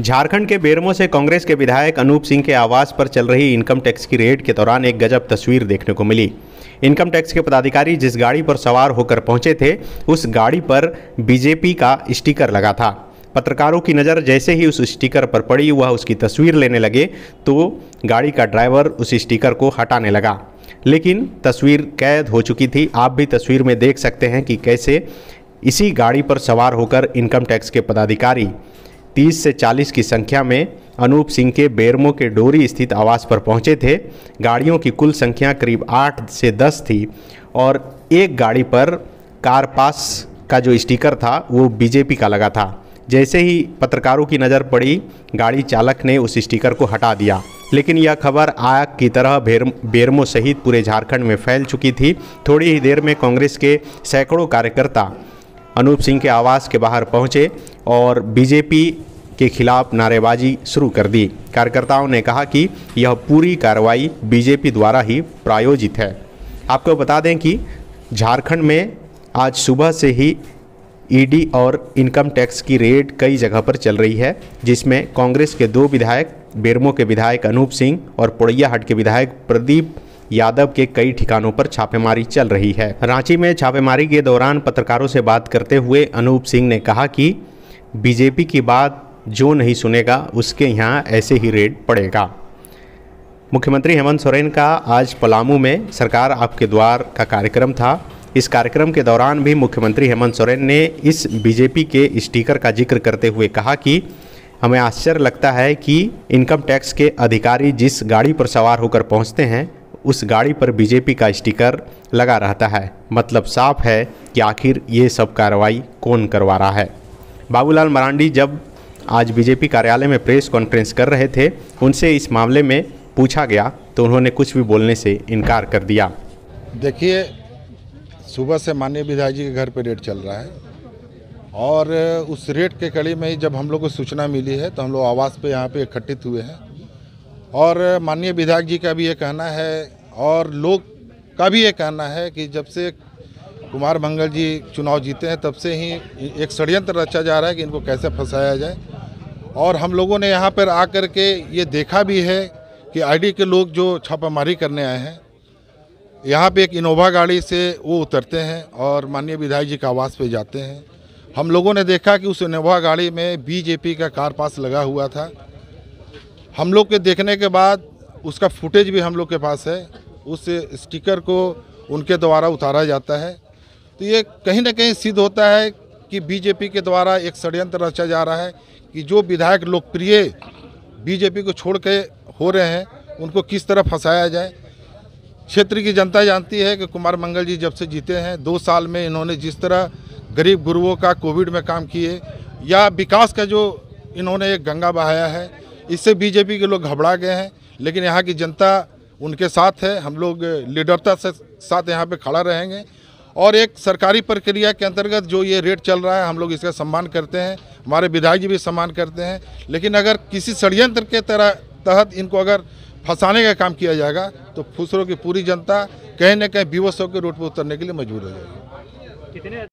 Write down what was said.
झारखंड के बेरमो से कांग्रेस के विधायक अनूप सिंह के आवास पर चल रही इनकम टैक्स की रेड के दौरान एक गजब तस्वीर देखने को मिली इनकम टैक्स के पदाधिकारी जिस गाड़ी पर सवार होकर पहुंचे थे उस गाड़ी पर बीजेपी का स्टिकर लगा था पत्रकारों की नज़र जैसे ही उस स्टिकर पर पड़ी वह उसकी तस्वीर लेने लगे तो गाड़ी का ड्राइवर उस स्टिकर को हटाने लगा लेकिन तस्वीर कैद हो चुकी थी आप भी तस्वीर में देख सकते हैं कि कैसे इसी गाड़ी पर सवार होकर इनकम टैक्स के पदाधिकारी 30 से 40 की संख्या में अनूप सिंह के बेरमो के डोरी स्थित आवास पर पहुंचे थे गाड़ियों की कुल संख्या करीब आठ से दस थी और एक गाड़ी पर कार पास का जो स्टिकर था वो बीजेपी का लगा था जैसे ही पत्रकारों की नज़र पड़ी गाड़ी चालक ने उस स्टिकर को हटा दिया लेकिन यह खबर आग की तरह बेरमो सहित पूरे झारखंड में फैल चुकी थी थोड़ी ही देर में कांग्रेस के सैकड़ों कार्यकर्ता अनूप सिंह के आवास के बाहर पहुंचे और बीजेपी के खिलाफ नारेबाजी शुरू कर दी कार्यकर्ताओं ने कहा कि यह पूरी कार्रवाई बीजेपी द्वारा ही प्रायोजित है आपको बता दें कि झारखंड में आज सुबह से ही ईडी और इनकम टैक्स की रेड कई जगह पर चल रही है जिसमें कांग्रेस के दो विधायक बेरमो के विधायक अनूप सिंह और पोड़ैयाहाट के विधायक प्रदीप यादव के कई ठिकानों पर छापेमारी चल रही है रांची में छापेमारी के दौरान पत्रकारों से बात करते हुए अनूप सिंह ने कहा कि बीजेपी की बात जो नहीं सुनेगा उसके यहाँ ऐसे ही रेड पड़ेगा मुख्यमंत्री हेमंत सोरेन का आज पलामू में सरकार आपके द्वार का कार्यक्रम था इस कार्यक्रम के दौरान भी मुख्यमंत्री हेमंत सोरेन ने इस बीजेपी के स्टिकर का जिक्र करते हुए कहा कि हमें आश्चर्य लगता है कि इनकम टैक्स के अधिकारी जिस गाड़ी पर सवार होकर पहुंचते हैं उस गाड़ी पर बीजेपी का स्टिकर लगा रहता है मतलब साफ है कि आखिर ये सब कार्रवाई कौन करवा रहा है बाबूलाल मरांडी जब आज बीजेपी कार्यालय में प्रेस कॉन्फ्रेंस कर रहे थे उनसे इस मामले में पूछा गया तो उन्होंने कुछ भी बोलने से इनकार कर दिया देखिए सुबह से माननीय विधायक जी के घर पर रेट चल रहा है और उस रेट के कड़ी में ही जब हम लोग को सूचना मिली है तो हम लोग आवास पे यहाँ पे इकट्ठित हुए हैं और माननीय विधायक जी का भी ये कहना है और लोग का भी ये कहना है कि जब से कुमार मंगल जी चुनाव जीते हैं तब से ही एक षड्यंत्र रचा जा रहा है कि इनको कैसे फंसाया जाए और हम लोगों ने यहाँ पर आ कर के ये देखा भी है कि आईडी के लोग जो छापामारी करने आए हैं यहाँ पे एक इनोवा गाड़ी से वो उतरते हैं और माननीय विधायक जी के आवास पे जाते हैं हम लोगों ने देखा कि उस इनोवा गाड़ी में बीजेपी का कार पास लगा हुआ था हम लोग के देखने के बाद उसका फुटेज भी हम लोग के पास है उस स्टिकर को उनके द्वारा उतारा जाता है तो ये कहीं ना कहीं सिद्ध होता है कि बीजेपी के द्वारा एक षड्यंत्र रचा जा रहा है कि जो विधायक लोकप्रिय बीजेपी को छोड़ के हो रहे हैं उनको किस तरह फंसाया जाए क्षेत्र की जनता जानती है कि कुमार मंगल जी जब से जीते हैं दो साल में इन्होंने जिस तरह गरीब गुरुओं का कोविड में काम किए या विकास का जो इन्होंने एक गंगा बहाया है इससे बीजेपी के लोग घबरा गए हैं लेकिन यहाँ की जनता उनके साथ है हम लोग लीडरता से साथ यहाँ पे खड़ा रहेंगे और एक सरकारी प्रक्रिया के अंतर्गत जो ये रेट चल रहा है हम लोग इसका सम्मान करते हैं हमारे विधायक जी भी सम्मान करते हैं लेकिन अगर किसी षडयंत्र के तरह तहत इनको अगर फंसाने का काम किया जाएगा तो फूसरों की पूरी जनता कहीं ना कहीं विवश होकर रोड पर उतरने के लिए मजबूर हो जाएगी